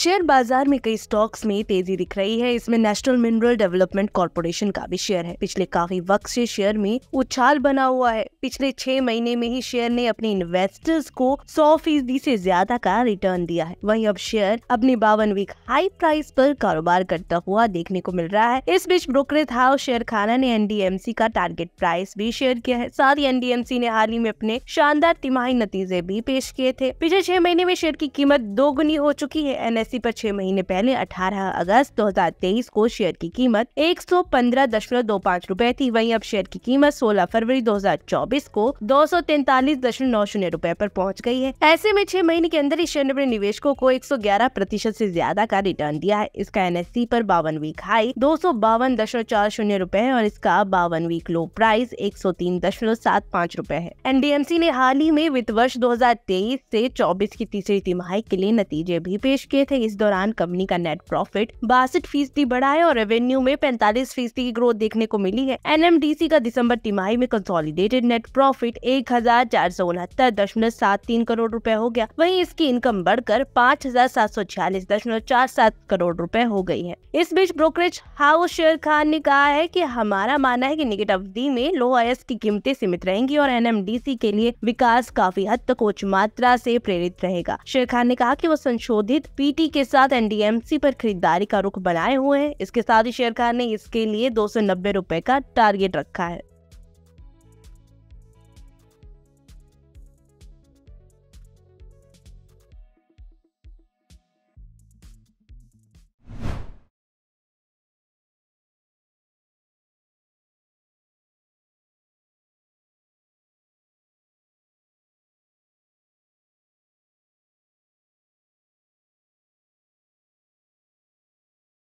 share बाजार में कई स्टॉक्स में तेजी दिख रही है इसमें नेशनल मिनरल डेवलपमेंट कॉरपोरेशन का भी शेयर है पिछले काफी वक्त से शेयर में उछाल बना हुआ है पिछले छह महीने में ही शेयर ने अपने इन्वेस्टर्स को सौ फीसदी ऐसी ज्यादा का रिटर्न दिया है वहीं अब शेयर अपने बावन वीक हाई प्राइस पर कारोबार करता हुआ देखने को मिल रहा है इस बीच ब्रोकरेज हाउस शेयर खाना ने एनडीएमसी का टारगेट प्राइस भी शेयर किया है साथ ही एनडीएमसी ने हाल ही में अपने शानदार तिमाही नतीजे भी पेश किए थे पिछले छह महीने में शेयर की कीमत दोगुनी हो चुकी है एन एमएससी पर छह महीने पहले 18 अगस्त 2023 को शेयर की कीमत एक सौ थी वहीं अब शेयर की कीमत 16 फरवरी 2024 को दो सौ पर पहुंच गई है ऐसे में छह महीने के अंदर इस शेयर ने अपने निवेशकों को 111 प्रतिशत से ज्यादा का रिटर्न दिया है इसका एन एस e पर बावन वीक हाई दो सौ बावन दशमलव चार शून्य रूपए और इसका बावन वीक लो प्राइस एक सौ तीन दशमलव सात पाँच रूपए है एनडीएमसी ने हाल ही में वित्त वर्ष तेईस ऐसी चौबीस की तीसरी तिमाही के लिए नतीजे भी पेश किए थे है इस दौरान कंपनी का नेट प्रॉफिट बासठ फीसदी बढ़ा है और रेवेन्यू में पैंतालीस फीसदी की ग्रोथ देखने को मिली है एन का दिसंबर तिमाही में कंसोलिडेटेड नेट प्रॉफिट एक हजार चार सौ उनहत्तर दशमलव सात तीन करोड़ रूपए हो गया वही इसकी इनकम बढ़कर पाँच हजार सात सौ छियालीस दशमलव चार सात करोड़ रूपए हो गयी है इस बीच ब्रोकरेज हाउस शेयर खान ने कहा है की हमारा मानना है की निकट अवधि में लो आयस की कीमतें सीमित रहेंगी और एन के लिए विकास काफी हद तक उच्च मात्रा से प्रेरित रहेगा शेर खान ने कहा कि वो संशोधित पीटी एनईटी के साथ एनडीएमसी पर खरीदारी का रुख बनाए हुए हैं इसके साथ ही सरकार ने इसके लिए दो सौ का टारगेट रखा है